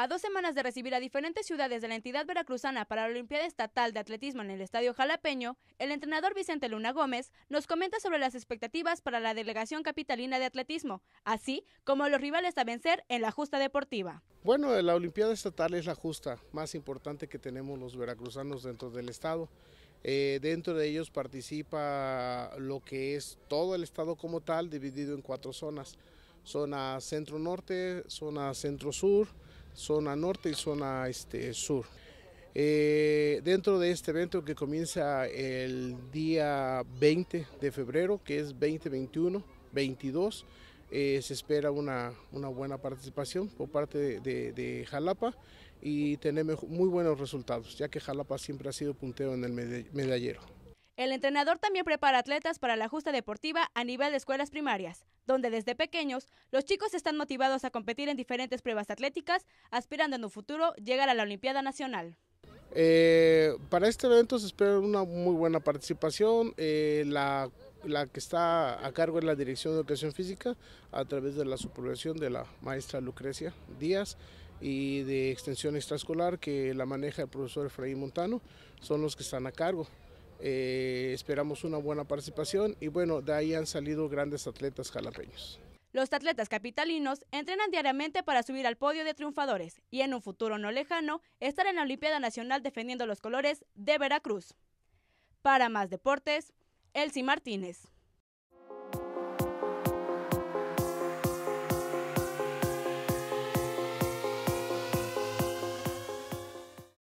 A dos semanas de recibir a diferentes ciudades de la entidad veracruzana para la Olimpiada Estatal de Atletismo en el Estadio Jalapeño, el entrenador Vicente Luna Gómez nos comenta sobre las expectativas para la delegación capitalina de atletismo, así como los rivales a vencer en la justa deportiva. Bueno, la Olimpiada Estatal es la justa más importante que tenemos los veracruzanos dentro del Estado. Eh, dentro de ellos participa lo que es todo el Estado como tal, dividido en cuatro zonas. Zona centro-norte, zona centro-sur, zona norte y zona este, sur. Eh, dentro de este evento que comienza el día 20 de febrero, que es 2021 22, eh, se espera una, buena participación por parte de, Jalapa y tenemos muy buenos resultados, ya que Jalapa siempre ha sido puntero en el medallero. El entrenador también prepara atletas para la justa deportiva a nivel de escuelas primarias, donde desde pequeños los chicos están motivados a competir en diferentes pruebas atléticas, aspirando en un futuro llegar a la Olimpiada Nacional. Eh, para este evento se espera una muy buena participación. Eh, la, la, que está a cargo es la Dirección de Educación Física a través de la supervisión de la maestra Lucrecia Díaz y de extensión extraescolar que la maneja el profesor Efraín Montano, son los que están a cargo. Eh, esperamos una buena participación y bueno, de ahí han salido grandes atletas jalapeños. Los atletas capitalinos entrenan diariamente para subir al podio de triunfadores y en un futuro no lejano estar en la Olimpiada Nacional defendiendo los colores de Veracruz. Para más deportes, Elsie Martínez.